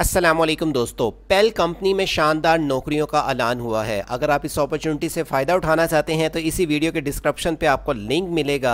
असलम दोस्तों पेल कंपनी में शानदार नौकरियों का ऐलान हुआ है अगर आप इस अपॉर्चुनिटी से फ़ायदा उठाना चाहते हैं तो इसी वीडियो के डिस्क्रिप्शन पे आपको लिंक मिलेगा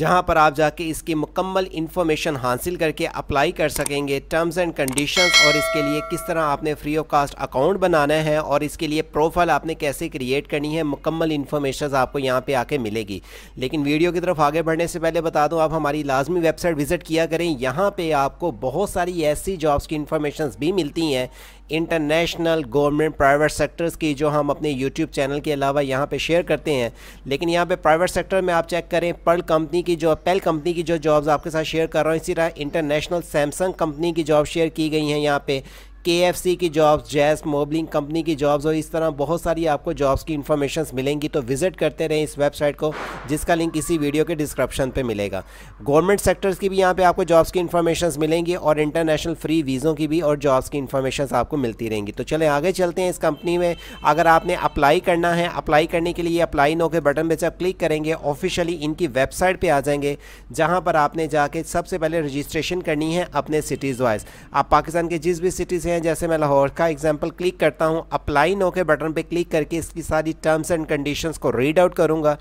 जहां पर आप जाके इसकी मुकम्मल इन्फॉर्मेशन हासिल करके अप्लाई कर सकेंगे टर्म्स एंड कंडीशंस और इसके लिए किस तरह आपने फ्री ऑफ कास्ट अकाउंट बनाना है और इसके लिए प्रोफाइल आपने कैसे क्रिएट करनी है मुकम्मल इन्फॉर्मेशन आपको यहाँ पर आके मिलेगी लेकिन वीडियो की तरफ आगे बढ़ने से पहले बता दूँ आप हमारी लाजमी वेबसाइट विज़िट किया करें यहाँ पर आपको बहुत सारी ऐसी जॉब्स की इन्फॉर्मेशन भी मिलती हैं इंटरनेशनल गवर्नमेंट प्राइवेट सेक्टर्स की जो हम अपने यूट्यूब चैनल के अलावा यहाँ पे शेयर करते हैं लेकिन यहाँ पे प्राइवेट सेक्टर में आप चेक करें पर्ल कंपनी की जो पेल कंपनी की जो जॉब्स आपके साथ शेयर कर रहा हूँ इसी तरह इंटरनेशनल सैमसंग कंपनी की जॉब शेयर की गई हैं यहाँ पे के की जॉब्स जैस मोबलिंग कंपनी की जॉब्स और इस तरह बहुत सारी आपको जॉब्स की इन्फॉर्मेशन मिलेंगी तो विजिट करते रहें इस वेबसाइट को जिसका लिंक इसी वीडियो के डिस्क्रिप्शन पर मिलेगा गवर्नमेंट सेक्टर्स की भी यहाँ पर आपको जॉब्स की इन्फॉर्मेशन मिलेंगी और इंटरनेशनल फ्री वीज़ों की भी और जॉब्स की इन्फॉर्मेशन आपको मिलती रहेंगी तो चले आगे चलते हैं इस कंपनी में अगर आपने अप्लाई करना है अप्लाई करने के लिए अप्लाई नो के बटन पर जब क्लिक करेंगे ऑफिशियली इनकी वेबसाइट पर आ जाएंगे जहाँ पर आपने जाके सबसे पहले रजिस्ट्रेशन करनी है अपने सिटीज़ वाइज आप पाकिस्तान के जिस भी सिटी चीज़ें हैं जैसे मैं लाहौर का एग्जाम्पल क्लिक करता हूँ अप्लाई नो के बटन पर क्लिक करके इसकी सारी टर्म्स एंड कंडीशन को रीड आउट करूँगा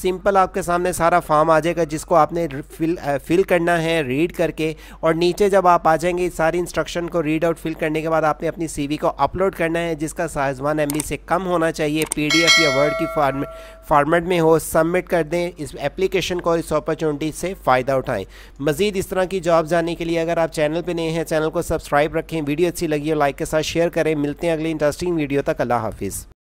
सिंपल आपके सामने सारा फॉर्म आ जाएगा जिसको आपने फिल फिल करना है रीड करके और नीचे जब आप आ जाएंगे सारी इंस्ट्रक्शन को रीड आउट फिल करने के बाद आपने अपनी सी को अपलोड करना है जिसका साइज़ वन एम से कम होना चाहिए पी या वर्ड की फॉर्मेट फॉर्मेट में हो सबमिट कर दें इस एप्लीकेशन को इस अपॉर्चुनिटी से फ़ायदा उठाएं मज़ीद इस तरह की जॉब जानने के लिए अगर आप चैनल पर नए हैं चैनल को सब्सक्राइब रखें वीडियो अच्छी लगी हो लाइक के साथ शेयर करें मिलते हैं अगली इंटरेस्टिंग वीडियो तक अल्लाह हाफिज़